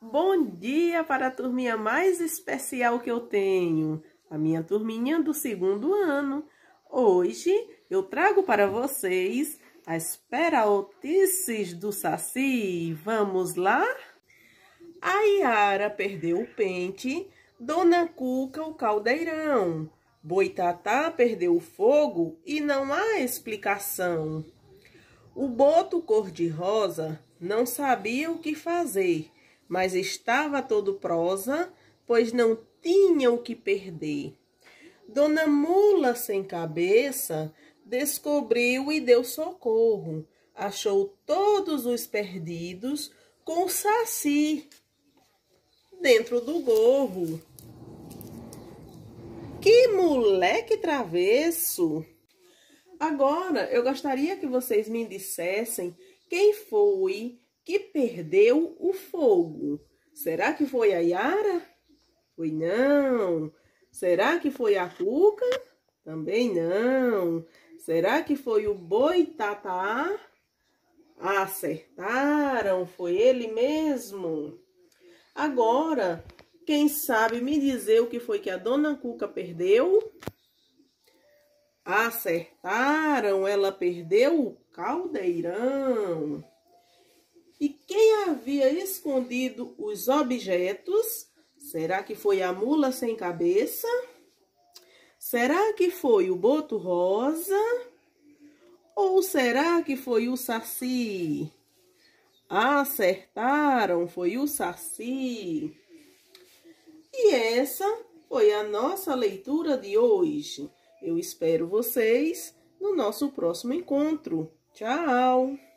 Bom dia para a turminha mais especial que eu tenho, a minha turminha do segundo ano. Hoje eu trago para vocês as peraltices do Saci. Vamos lá? A Iara perdeu o pente, Dona Cuca o caldeirão, Boitatá perdeu o fogo e não há explicação. O boto cor-de-rosa não sabia o que fazer mas estava todo prosa, pois não tinha o que perder. Dona Mula sem cabeça descobriu e deu socorro. Achou todos os perdidos com o saci dentro do gorro. Que moleque travesso! Agora, eu gostaria que vocês me dissessem quem foi que perdeu o fogo. Será que foi a Yara? Foi não. Será que foi a Cuca? Também não. Será que foi o boi tatá? Acertaram, foi ele mesmo. Agora, quem sabe me dizer o que foi que a dona Cuca perdeu? Acertaram, ela perdeu o caldeirão. Quem havia escondido os objetos? Será que foi a mula sem cabeça? Será que foi o boto rosa? Ou será que foi o saci? Acertaram, foi o saci. E essa foi a nossa leitura de hoje. Eu espero vocês no nosso próximo encontro. Tchau!